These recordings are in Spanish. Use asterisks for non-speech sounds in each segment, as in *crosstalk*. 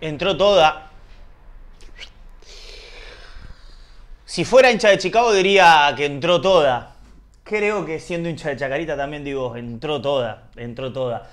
entró toda. Si fuera hincha de Chicago diría que entró toda. Creo que siendo hincha de Chacarita también digo, entró toda, entró toda.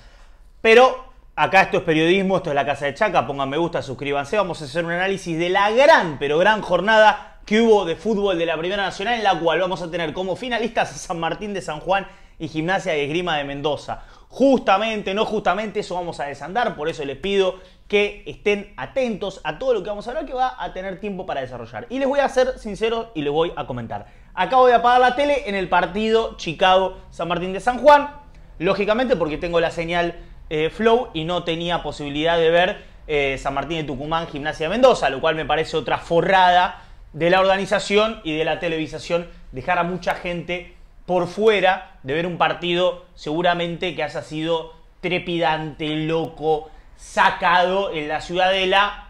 Pero acá esto es periodismo, esto es la Casa de Chaca, pongan me gusta, suscríbanse, vamos a hacer un análisis de la gran, pero gran jornada que hubo de fútbol de la Primera Nacional, en la cual vamos a tener como finalistas a San Martín de San Juan y Gimnasia y Esgrima de Mendoza justamente, no justamente, eso vamos a desandar, por eso les pido que estén atentos a todo lo que vamos a hablar que va a tener tiempo para desarrollar. Y les voy a ser sincero y les voy a comentar. Acabo de apagar la tele en el partido Chicago-San Martín de San Juan, lógicamente porque tengo la señal eh, Flow y no tenía posibilidad de ver eh, San Martín de Tucumán, Gimnasia de Mendoza, lo cual me parece otra forrada de la organización y de la televisación, dejar a mucha gente por fuera de ver un partido seguramente que haya sido trepidante, loco, sacado en la ciudadela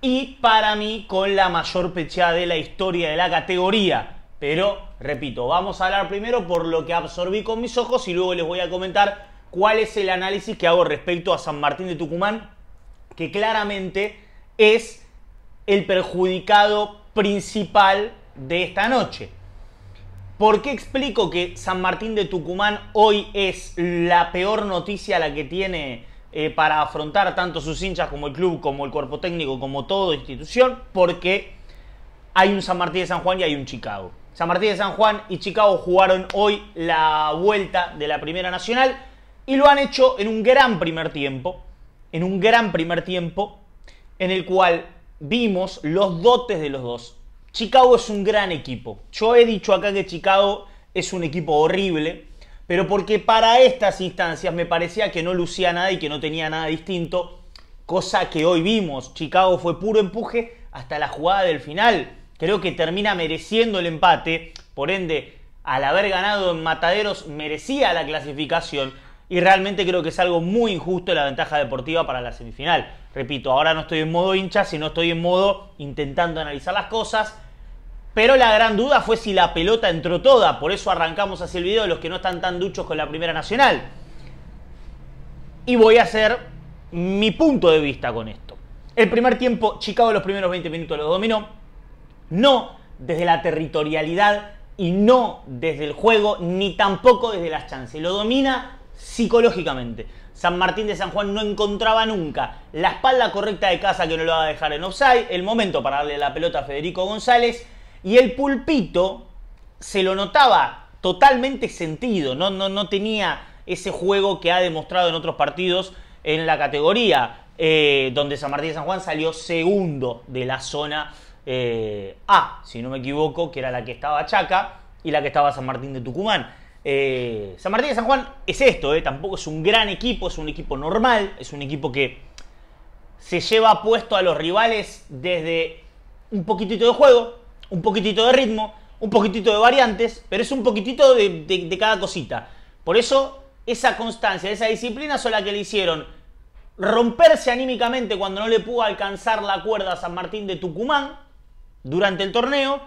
y para mí con la mayor pechada de la historia de la categoría. Pero, repito, vamos a hablar primero por lo que absorbí con mis ojos y luego les voy a comentar cuál es el análisis que hago respecto a San Martín de Tucumán, que claramente es el perjudicado principal de esta noche. ¿Por qué explico que San Martín de Tucumán hoy es la peor noticia la que tiene eh, para afrontar tanto sus hinchas como el club, como el cuerpo técnico, como toda institución? Porque hay un San Martín de San Juan y hay un Chicago. San Martín de San Juan y Chicago jugaron hoy la vuelta de la Primera Nacional y lo han hecho en un gran primer tiempo, en un gran primer tiempo en el cual vimos los dotes de los dos Chicago es un gran equipo. Yo he dicho acá que Chicago es un equipo horrible, pero porque para estas instancias me parecía que no lucía nada y que no tenía nada distinto, cosa que hoy vimos. Chicago fue puro empuje hasta la jugada del final. Creo que termina mereciendo el empate, por ende, al haber ganado en Mataderos merecía la clasificación y realmente creo que es algo muy injusto la ventaja deportiva para la semifinal. Repito, ahora no estoy en modo hincha, sino estoy en modo intentando analizar las cosas. Pero la gran duda fue si la pelota entró toda, por eso arrancamos así el video de los que no están tan duchos con la Primera Nacional. Y voy a hacer mi punto de vista con esto. El primer tiempo, Chicago los primeros 20 minutos lo dominó. No desde la territorialidad y no desde el juego, ni tampoco desde las chances. Lo domina psicológicamente. San Martín de San Juan no encontraba nunca la espalda correcta de casa que no lo va a dejar en offside, el momento para darle la pelota a Federico González y el pulpito se lo notaba totalmente sentido, no, no, tenía ese juego que ha demostrado en otros partidos en la categoría, eh, donde San Martín de San Juan salió segundo de la zona eh, A, si no me equivoco, que era la que estaba Chaca y la que estaba San Martín de Tucumán. Eh, San Martín de San Juan es esto, eh, tampoco es un gran equipo, es un equipo normal, es un equipo que se lleva puesto a los rivales desde un poquitito de juego, un poquitito de ritmo, un poquitito de variantes, pero es un poquitito de, cada cosita. Por eso esa constancia, esa disciplina son las que le hicieron romperse anímicamente cuando no le pudo alcanzar la cuerda a San Martín de Tucumán durante el torneo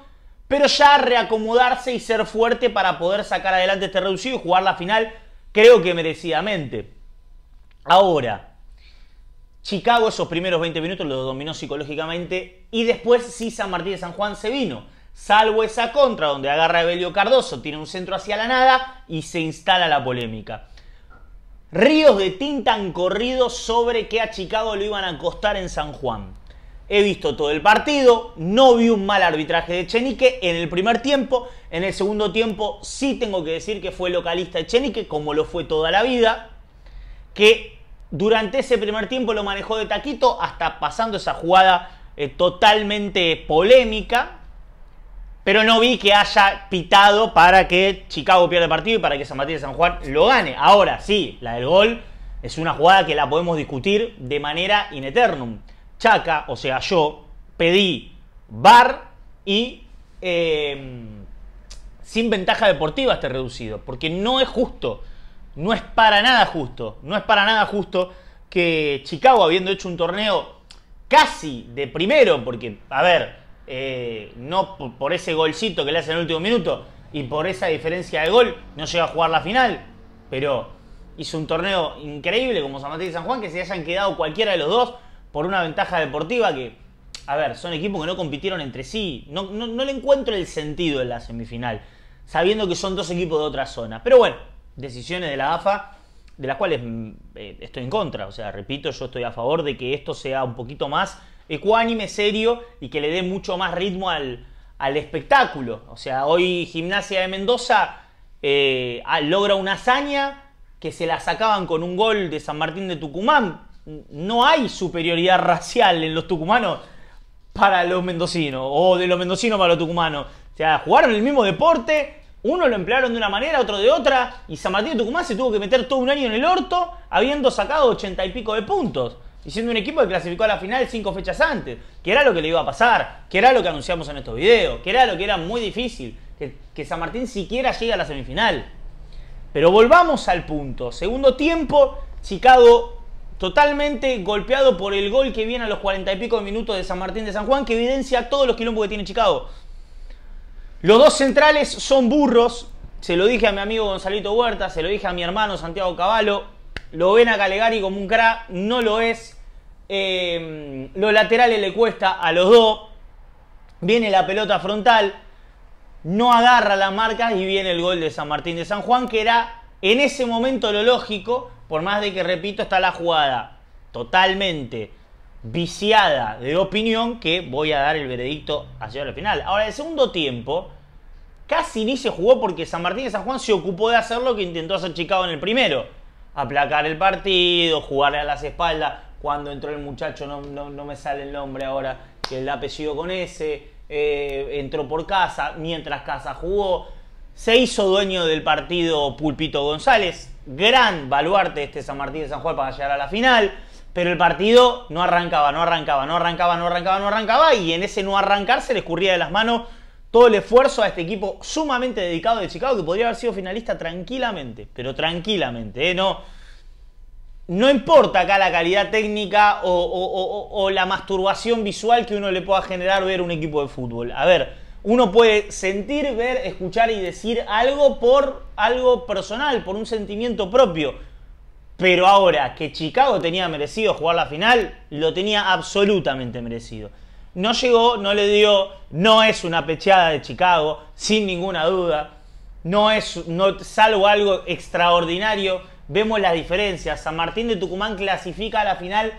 pero ya reacomodarse y ser fuerte para poder sacar adelante este reducido y jugar la final, creo que merecidamente. Ahora, Chicago esos primeros 20 minutos lo dominó psicológicamente y después sí San Martín de San Juan se vino. Salvo esa contra donde agarra a Cardoso, tiene un centro hacia la nada y se instala la polémica. Ríos de tinta han corrido sobre que a Chicago lo iban a costar en San Juan. He visto todo el partido, no vi un mal arbitraje de Chenique en el primer tiempo, en el segundo tiempo sí tengo que decir que fue localista de Chenique, como lo fue toda la vida, que durante ese primer tiempo lo manejó de taquito hasta pasando esa jugada eh, totalmente polémica, pero no vi que haya pitado para que Chicago pierda el partido y para que San Matías de San Juan lo gane. Ahora sí, la del gol es una jugada que la podemos discutir de manera in eternum. Chaca, o sea, yo pedí bar y em, sin ventaja deportiva este reducido, porque no es justo, no es para nada justo, no es para nada justo que Chicago, habiendo hecho un torneo casi de primero, porque, a ver, eh, no por ese golcito que le hace en el último minuto y por esa diferencia de gol, no llega a jugar la final, pero hizo un torneo increíble como San Mateo y San Juan, que se hayan quedado cualquiera de los dos, por una ventaja deportiva que, a ver, son equipos que no compitieron entre sí. No, le encuentro el sentido en la semifinal, sabiendo que son dos equipos de otra zona. Pero bueno, decisiones de la AFA de las cuales mm, eh, estoy en contra. O sea, repito, yo estoy a favor de que esto sea un poquito más ecuánime, serio y que le dé mucho más ritmo al, al espectáculo. O sea, hoy Gimnasia de Mendoza eh, ah, logra una hazaña que se la sacaban con un gol de San Martín de Tucumán no hay superioridad racial en los tucumanos para los mendocinos o de los mendocinos para los tucumanos. O sea, jugaron el mismo deporte, uno lo emplearon de una manera, otro de otra, y San Martín de Tucumán se tuvo que meter todo un año en el orto habiendo sacado ochenta y pico de puntos. Y siendo un equipo que clasificó a la final cinco fechas antes, que era lo que le iba a pasar, que era lo que anunciamos en estos videos, que era lo que era muy difícil, que, San Martín siquiera llega a la semifinal. Pero volvamos al punto. Segundo tiempo, Chicago totalmente golpeado por el gol que viene a los cuarenta y pico minutos de San Martín de San Juan, que evidencia todos los quilombos que tiene Chicago. Los dos centrales son burros, se lo dije a mi amigo Gonzalito Huerta, se lo dije a mi hermano Santiago Caballo, lo ven a Calegari como un cra, no lo es. Em, los laterales le cuesta a los dos, viene la pelota frontal, no agarra la marca y viene el gol de San Martín de San Juan, que era en ese momento lo lógico, por más de que repito, está la jugada totalmente viciada de opinión que voy a dar el veredicto hacia la final. Ahora, el segundo tiempo casi ni se jugó porque San Martín y San Juan se ocupó de hacer lo que intentó hacer Chicago en el primero. Aplacar el partido, jugarle a las espaldas. Cuando entró el muchacho, no, me sale el nombre ahora, que el apellido con ese, eh, entró por casa, mientras casa jugó se hizo dueño del partido Pulpito González, gran baluarte este San Martín de San Juan para llegar a la final, pero el partido no arrancaba, no arrancaba, no arrancaba, no arrancaba, no arrancaba, y en ese no arrancar se le escurría de las manos todo el esfuerzo a este equipo sumamente dedicado de Chicago que podría haber sido finalista tranquilamente, pero tranquilamente, ¿eh? no, no importa acá la calidad técnica o la masturbación visual que uno le pueda generar ver un equipo de fútbol. A ver, uno puede sentir, ver, escuchar y decir algo por algo personal, por un sentimiento propio. Pero ahora que Chicago tenía merecido jugar la final, lo tenía absolutamente merecido. No llegó, no le dio, no es una pecheada de Chicago, sin ninguna duda. No es, no, salvo algo extraordinario, vemos las diferencias. San Martín de Tucumán clasifica a la final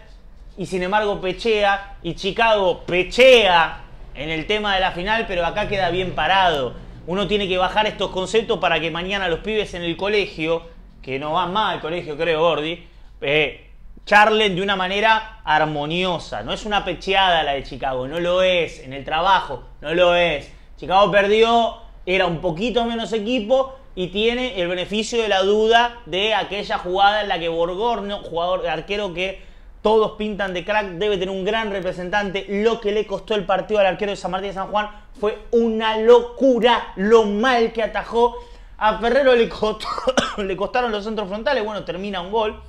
y sin embargo pechea y Chicago pechea en el tema de la final, pero acá queda bien parado. Uno tiene que bajar estos conceptos para que mañana los pibes en el colegio, que no van más al colegio, creo, Gordi, eh, charlen de una manera armoniosa. No es una pecheada la de Chicago, no lo es. En el trabajo, no lo es. Chicago perdió, era un poquito menos equipo y tiene el beneficio de la duda de aquella jugada en la que Borgorno, jugador arquero que todos pintan de crack, debe tener un gran representante. Lo que le costó el partido al arquero de San Martín de San Juan fue una locura lo mal que atajó. A Ferrero *coughs* le, costaron los centros frontales, bueno, termina un gol,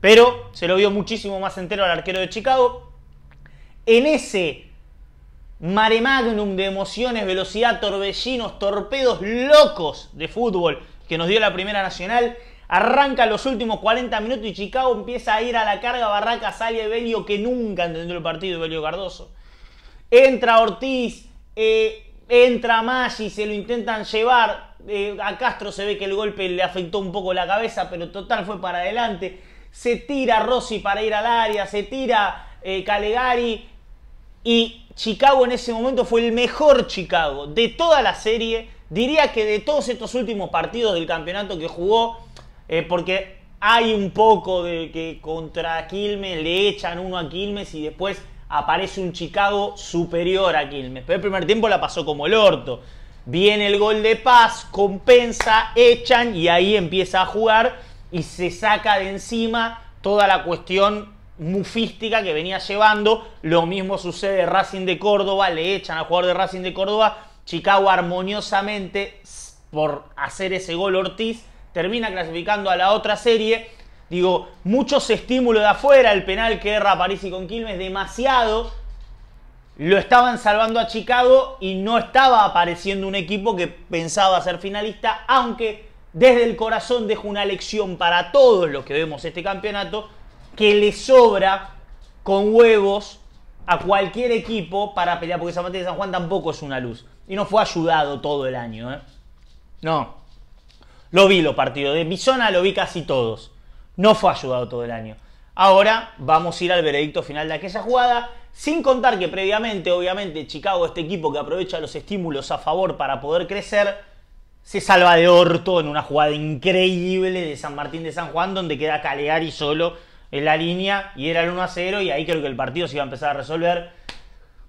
pero se lo vio muchísimo más entero al arquero de Chicago. En ese mare magnum de emociones, velocidad, torbellinos, torpedos locos de fútbol que nos dio la Primera Nacional, Arranca los últimos 40 minutos y Chicago empieza a ir a la carga. Barraca sale Belio que nunca entendió el partido, Belio Cardoso. Entra Ortiz, eh, entra Maggi, se lo intentan llevar. Eh, a Castro se ve que el golpe le afectó un poco la cabeza, pero total fue para adelante. Se tira Rossi para ir al área, se tira eh, Calegari. Y Chicago en ese momento fue el mejor Chicago de toda la serie. Diría que de todos estos últimos partidos del campeonato que jugó, eh, porque hay un poco de que contra Quilmes le echan uno a Quilmes y después aparece un Chicago superior a Quilmes. Pero el primer tiempo la pasó como el orto. Viene el gol de paz, compensa, echan y ahí empieza a jugar y se saca de encima toda la cuestión mufística que venía llevando. Lo mismo sucede Racing de Córdoba, le echan al jugador de Racing de Córdoba. Chicago armoniosamente, por hacer ese gol Ortiz, termina clasificando a la otra serie. Digo, muchos estímulos de afuera, el penal que erra París y con Quilmes, demasiado. Lo estaban salvando a Chicago y no estaba apareciendo un equipo que pensaba ser finalista, aunque desde el corazón dejo una lección para todos los que vemos este campeonato, que le sobra con huevos a cualquier equipo para pelear, porque San Mateo de San Juan tampoco es una luz. Y no fue ayudado todo el año, ¿eh? No, lo vi los partidos de Bisona, lo vi casi todos. No fue ayudado todo el año. Ahora vamos a ir al veredicto final de aquella jugada, sin contar que previamente, obviamente, Chicago, este equipo que aprovecha los estímulos a favor para poder crecer, se salva de orto en una jugada increíble de San Martín de San Juan, donde queda Caleari solo en la línea y era el 1 a 0 y ahí creo que el partido se iba a empezar a resolver.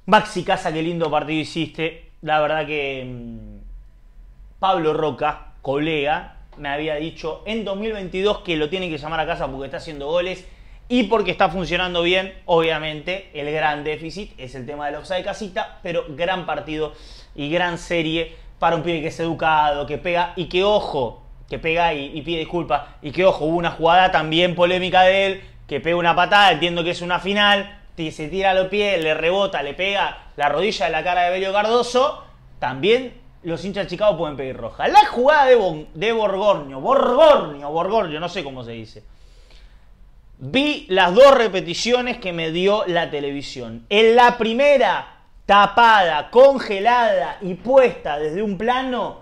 Maxi Casa, qué lindo partido hiciste. La verdad que mm, Pablo Roca, colega, me había dicho en 2022 que lo tienen que llamar a casa porque está haciendo goles y porque está funcionando bien. Obviamente, el gran déficit es el tema de del de casita, pero gran partido y gran serie para un pibe que es educado, que pega y que ojo, que pega y, y pide disculpas. Y que ojo, hubo una jugada también polémica de él, que pega una patada, entiendo que es una final, se tira a los pies, le rebota, le pega la rodilla de la cara de Belio Cardoso. También los hinchas de Chicago pueden pedir roja. La jugada de, de Borgornio, Borgornio, Borgornio, no sé cómo se dice. Vi las dos repeticiones que me dio la televisión. En la primera, tapada, congelada y puesta desde un plano,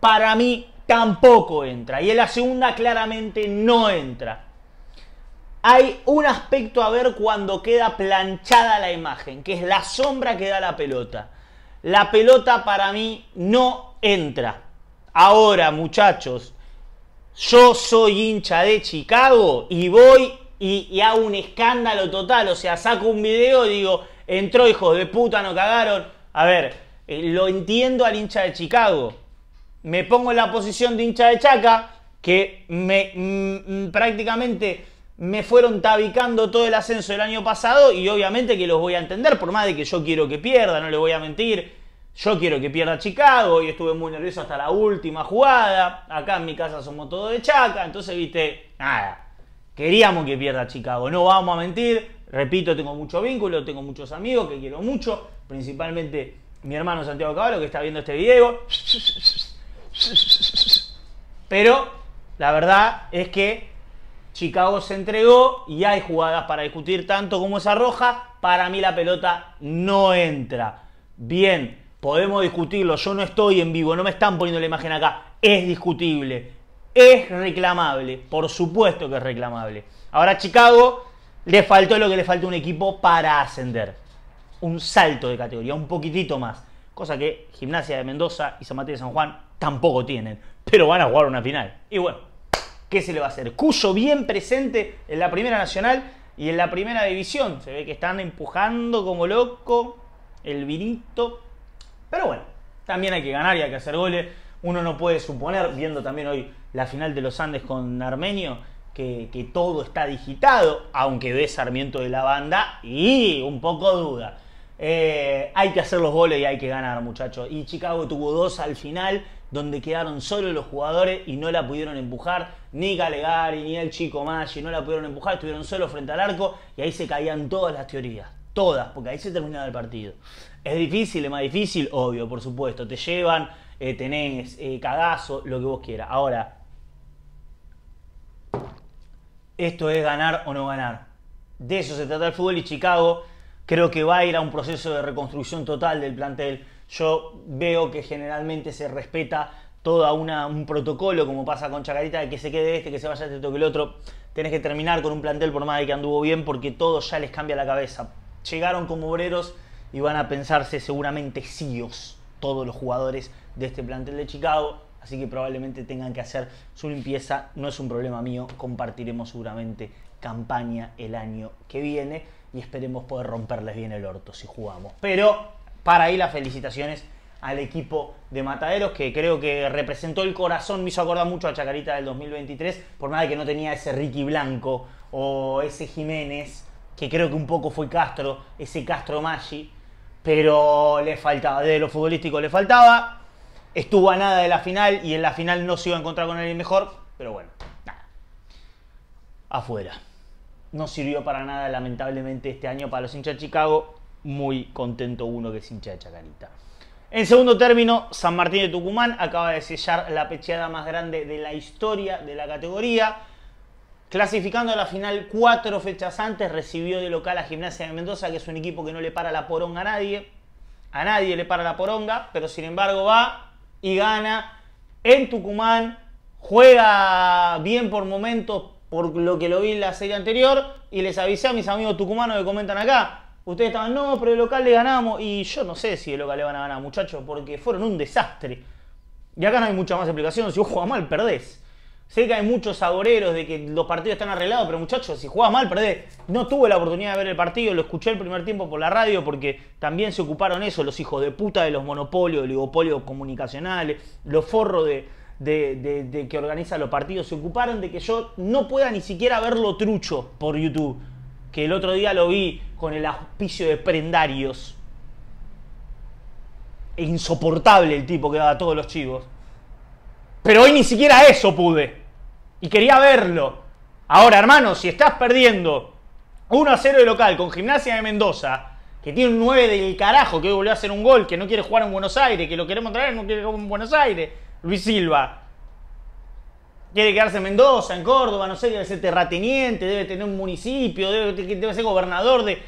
para mí tampoco entra. Y en la segunda claramente no entra. Hay un aspecto a ver cuando queda planchada la imagen, que es la sombra que da la pelota la pelota para mí no entra. Ahora, muchachos, yo soy hincha de Chicago y voy y, hago un escándalo total. O sea, saco un video y digo, entró hijo de puta, no cagaron. A ver, eh, lo entiendo al hincha de Chicago. Me pongo en la posición de hincha de Chaca, que me mm, mm, prácticamente me fueron tabicando todo el ascenso del año pasado y obviamente que los voy a entender, por más de que yo quiero que pierda, no le voy a mentir. Yo quiero que pierda Chicago, y estuve muy nervioso hasta la última jugada. Acá en mi casa somos todos de chaca, entonces viste, nada. Queríamos que pierda Chicago, no vamos a mentir. Repito, tengo mucho vínculo, tengo muchos amigos que quiero mucho, principalmente mi hermano Santiago Caballo que está viendo este video. Pero la verdad es que Chicago se entregó y hay jugadas para discutir tanto como esa roja. Para mí la pelota no entra. Bien, podemos discutirlo. Yo no estoy en vivo, no me están poniendo la imagen acá. Es discutible, es reclamable. Por supuesto que es reclamable. Ahora Chicago le faltó lo que le faltó a un equipo para ascender. Un salto de categoría, un poquitito más. Cosa que Gimnasia de Mendoza y San Mateo de San Juan tampoco tienen. Pero van a jugar una final. Y bueno, ¿Qué se le va a hacer? Cuyo bien presente en la Primera Nacional y en la Primera División. Se ve que están empujando como loco el vinito. Pero bueno, también hay que ganar y hay que hacer goles. Uno no puede suponer, viendo también hoy la final de los Andes con Armenio, que, todo está digitado, aunque ve Sarmiento de la banda y un poco duda. Eh, hay que hacer los goles y hay que ganar, muchachos. Y Chicago tuvo dos al final donde quedaron solo los jugadores y no la pudieron empujar, ni Calegari, ni el chico Maggi, no la pudieron empujar, estuvieron solos frente al arco y ahí se caían todas las teorías, todas, porque ahí se terminaba el partido. Es difícil, es más difícil, obvio, por supuesto, te llevan, eh, tenés eh, cagazo, lo que vos quieras. Ahora, esto es ganar o no ganar. De eso se trata el fútbol y Chicago creo que va a ir a un proceso de reconstrucción total del plantel yo veo que generalmente se respeta todo un protocolo, como pasa con Chacarita, de que se quede este, que se vaya este, que el otro. Tenés que terminar con un plantel por más de que anduvo bien, porque todo ya les cambia la cabeza. Llegaron como obreros y van a pensarse seguramente síos todos los jugadores de este plantel de Chicago. Así que probablemente tengan que hacer su limpieza. No es un problema mío. Compartiremos seguramente campaña el año que viene. Y esperemos poder romperles bien el orto si jugamos. Pero para ahí las felicitaciones al equipo de Mataderos, que creo que representó el corazón, me hizo acordar mucho a Chacarita del 2023, por nada que no tenía ese Ricky Blanco o ese Jiménez, que creo que un poco fue Castro, ese Castro Maggi, pero le faltaba, de lo futbolístico le faltaba, estuvo a nada de la final y en la final no se iba a encontrar con el mejor, pero bueno, nada, afuera. No sirvió para nada, lamentablemente, este año para los hinchas de Chicago muy contento uno que es hincha de Chacarita. En segundo término, San Martín de Tucumán acaba de sellar la pecheada más grande de la historia de la categoría. Clasificando a la final cuatro fechas antes, recibió de local a Gimnasia de Mendoza, que es un equipo que no le para la poronga a nadie. A nadie le para la poronga, pero sin embargo va y gana en Tucumán. Juega bien por momentos, por lo que lo vi en la serie anterior. Y les avisé a mis amigos tucumanos que comentan acá. Ustedes estaban, no, pero el local le ganamos. Y yo no sé si el local le van a ganar, muchachos, porque fueron un desastre. Y acá no hay mucha más explicación. Si vos jugás mal, perdés. Sé que hay muchos saboreros de que los partidos están arreglados, pero muchachos, si jugás mal, perdés. No tuve la oportunidad de ver el partido, lo escuché el primer tiempo por la radio porque también se ocuparon eso, los hijos de puta de los monopolios, oligopolios comunicacionales, los forros de que organizan los partidos, se ocuparon de que yo no pueda ni siquiera verlo trucho por YouTube que el otro día lo vi con el auspicio de prendarios. E insoportable el tipo que daba a todos los chivos. Pero hoy ni siquiera eso pude. Y quería verlo. Ahora, hermano, si estás perdiendo 1 a 0 de local con Gimnasia de Mendoza, que tiene un 9 del carajo, que hoy volvió a hacer un gol, que no quiere jugar en Buenos Aires, que lo queremos traer, no quiere jugar en Buenos Aires, Luis Silva. Quiere quedarse en Mendoza, en Córdoba, no sé, debe ser terrateniente, debe tener un municipio, debe, ser gobernador de...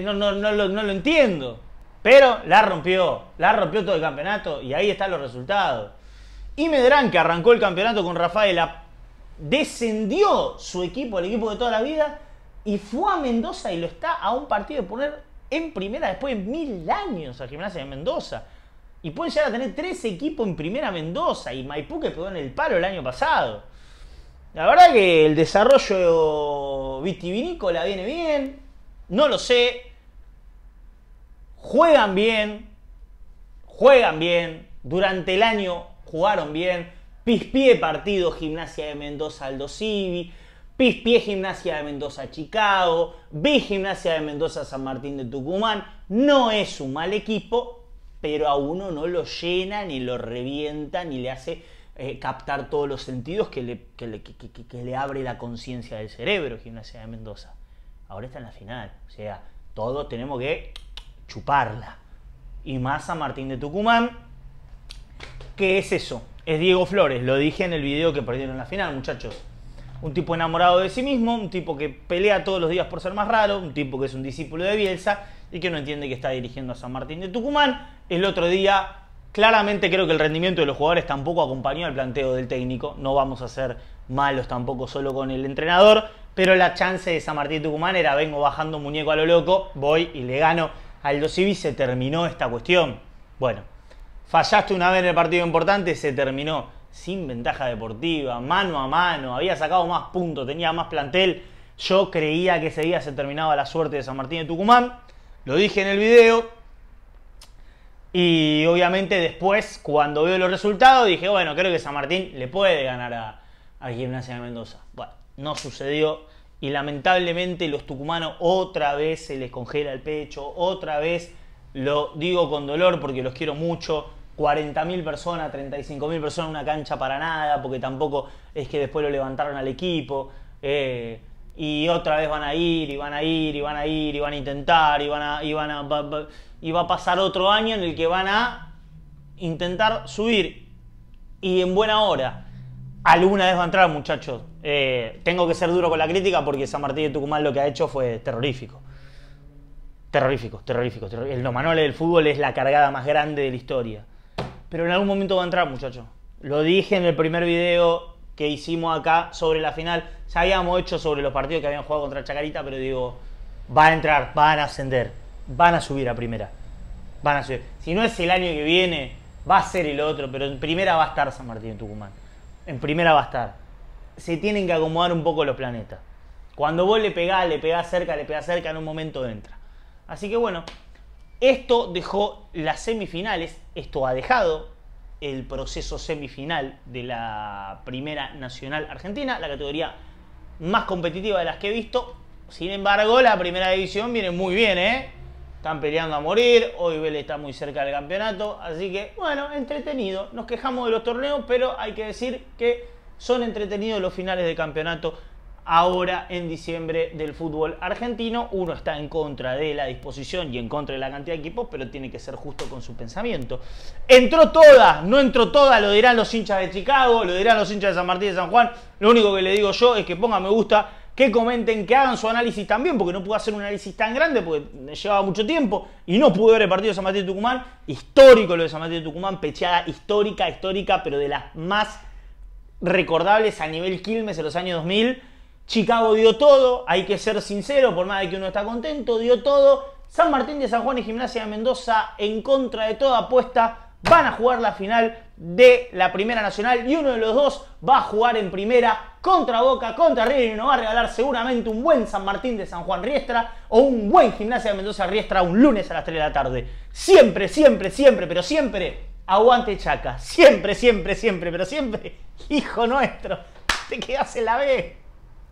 no, lo entiendo. Pero la rompió, la rompió todo el campeonato y ahí están los resultados. Y Medrán, que arrancó el campeonato con Rafaela, descendió su equipo, el equipo de toda la vida, y fue a Mendoza y lo está a un partido de poner en primera después de mil años a Gimnasia de Mendoza. Y pueden llegar a tener tres equipos en primera Mendoza y Maipú que pegó en el palo el año pasado. La verdad que el desarrollo vitivinícola viene bien, no lo sé. Juegan bien, juegan bien, durante el año jugaron bien. Pispié partido Gimnasia de Mendoza Aldo Civi, Pispié Gimnasia de Mendoza Chicago, B Gimnasia de Mendoza San Martín de Tucumán. No es un mal equipo, pero a uno no lo llena, ni lo revienta, ni le hace eh, captar todos los sentidos que le, abre la conciencia del cerebro, Gimnasia de Mendoza. Ahora está en la final, o sea, todos tenemos que chuparla. Y más a Martín de Tucumán, ¿qué es eso? Es Diego Flores, lo dije en el video que perdieron la final, muchachos un tipo enamorado de sí mismo, un tipo que pelea todos los días por ser más raro, un tipo que es un discípulo de Bielsa y que no entiende que está dirigiendo a San Martín de Tucumán. El otro día, claramente creo que el rendimiento de los jugadores tampoco acompañó al planteo del técnico. No vamos a ser malos tampoco solo con el entrenador, pero la chance de San Martín de Tucumán era vengo bajando muñeco a lo loco, voy y le gano. al Civi se terminó esta cuestión. Bueno, fallaste una vez en el partido importante, se terminó sin ventaja deportiva, mano a mano, había sacado más puntos, tenía más plantel. Yo creía que ese día se terminaba la suerte de San Martín de Tucumán, lo dije en el video. Y obviamente después, cuando veo los resultados, dije, bueno, creo que San Martín le puede ganar a, a Gimnasia de Mendoza. Bueno, no sucedió y lamentablemente los tucumanos otra vez se les congela el pecho, otra vez lo digo con dolor porque los quiero mucho, 40.000 personas, 35.000 personas en una cancha para nada, porque tampoco es que después lo levantaron al equipo. Eh, y otra vez van a ir, y van a ir, y van a ir, y van a intentar, y van a, y van a, va, y va a pasar otro año en el que van a intentar subir. Y en buena hora, alguna vez va a entrar, muchachos. Eh, tengo que ser duro con la crítica porque San Martín de Tucumán lo que ha hecho fue terrorífico. Terrorífico, terrorífico. El no del fútbol es la cargada más grande de la historia. Pero en algún momento va a entrar, muchachos. Lo dije en el primer video que hicimos acá sobre la final. Ya habíamos hecho sobre los partidos que habían jugado contra Chacarita, pero digo, va a entrar, van a ascender, van a subir a primera. Van a subir. Si no es el año que viene, va a ser el otro, pero en primera va a estar San Martín en Tucumán. En primera va a estar. Se tienen que acomodar un poco los planetas. Cuando vos le pegás, le pegás cerca, le pegás cerca, en un momento entra. Así que bueno, esto dejó las semifinales, esto ha dejado el proceso semifinal de la primera nacional argentina, la categoría más competitiva de las que he visto. Sin embargo, la primera división viene muy bien, ¿eh? Están peleando a morir, hoy Vélez está muy cerca del campeonato, así que bueno, entretenido. Nos quejamos de los torneos, pero hay que decir que son entretenidos los finales de campeonato ahora en diciembre del fútbol argentino. Uno está en contra de la disposición y en contra de la cantidad de equipos, pero tiene que ser justo con su pensamiento. Entró todas, no entró todas, lo dirán los hinchas de Chicago, lo dirán los hinchas de San Martín de San Juan. Lo único que le digo yo es que pongan me gusta, que comenten, que hagan su análisis también, porque no pude hacer un análisis tan grande porque llevaba mucho tiempo y no pude ver el partido de San Martín de Tucumán. Histórico lo de San Martín de Tucumán, pecheada histórica, histórica, pero de las más recordables a nivel Quilmes en los años 2000 Chicago dio todo, hay que ser sincero, por más de que uno está contento, dio todo. San Martín de San Juan y Gimnasia de Mendoza en contra de toda apuesta van a jugar la final de la Primera Nacional y uno de los dos va a jugar en primera contra Boca, contra River y nos va a regalar seguramente un buen San Martín de San Juan Riestra o un buen Gimnasia de Mendoza Riestra un lunes a las 3 de la tarde. Siempre, siempre, siempre, pero siempre aguante Chaca. Siempre, siempre, siempre, pero siempre hijo nuestro. Te quedas en la B.